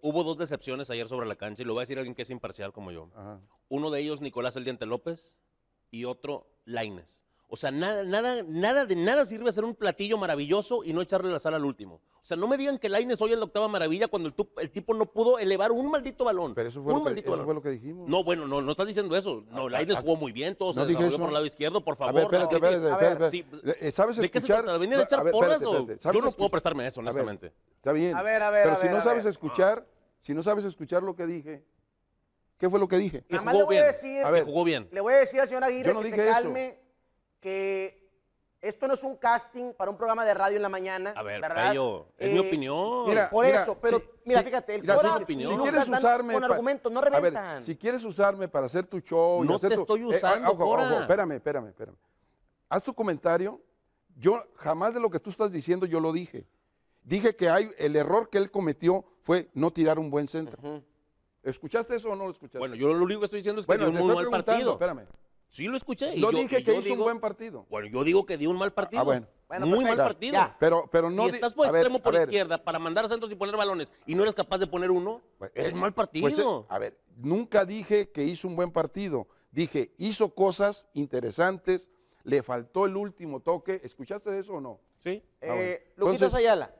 Hubo dos decepciones ayer sobre la cancha y lo va a decir alguien que es imparcial como yo. Uno de ellos, Nicolás El Diente López, y otro, Laines. O sea, nada, nada, nada, de nada sirve hacer un platillo maravilloso y no echarle la sal al último. O sea, no me digan que Laines hoy es la octava maravilla cuando el, tipo no pudo elevar un maldito balón. Pero eso, fue, un lo que, dijimos. No, bueno, no, no estás diciendo eso. No, Laines jugó muy bien, todo no se desarrolló por el lado izquierdo, por favor. A ver, espérate, espérate, ¿Sabes escuchar? ¿De ¿Venir a echar porras o...? Yo no puedo prestarme eso, honestamente. Está bien. A ver, a ver. Pero si no sabes escuchar, si no sabes escuchar lo que dije, ¿qué fue lo que dije? Nada le voy bien. a decir. ver, jugó bien. Le voy a decir al señor Aguirre que se calme, que esto no es un casting para un programa de radio en la mañana. A ver, es mi eh, opinión. Mira, por eso, pero mira, fíjate, el si, opinión. quieres usarme con argumentos, no reventan. si quieres usarme para hacer tu show, no te estoy eh, ah, usando, espérame, espérame, espérame. Haz tu comentario. Yo jamás de lo que tú estás diciendo yo lo dije. Dije que hay, el error que él cometió fue no tirar un buen centro. ¿Escuchaste eso o no lo escuchaste? Bueno, yo lo único que estoy diciendo es que dio un muy mal partido. Espérame. Sí lo escuché. yo, dije que hizo un buen partido. Bueno, yo digo que dio un mal ah, partido. Ah, bueno. muy mal partido. Pero, pero no si estás por extremo por izquierda para mandar centros y poner balones y no eres capaz de poner uno, pues, es eh, un mal pues, eh, partido. a ver, nunca dije que hizo un buen partido. Dije, hizo cosas interesantes, le faltó el último toque. ¿Escuchaste eso o no? Sí. Lo ah, que eh, Ayala,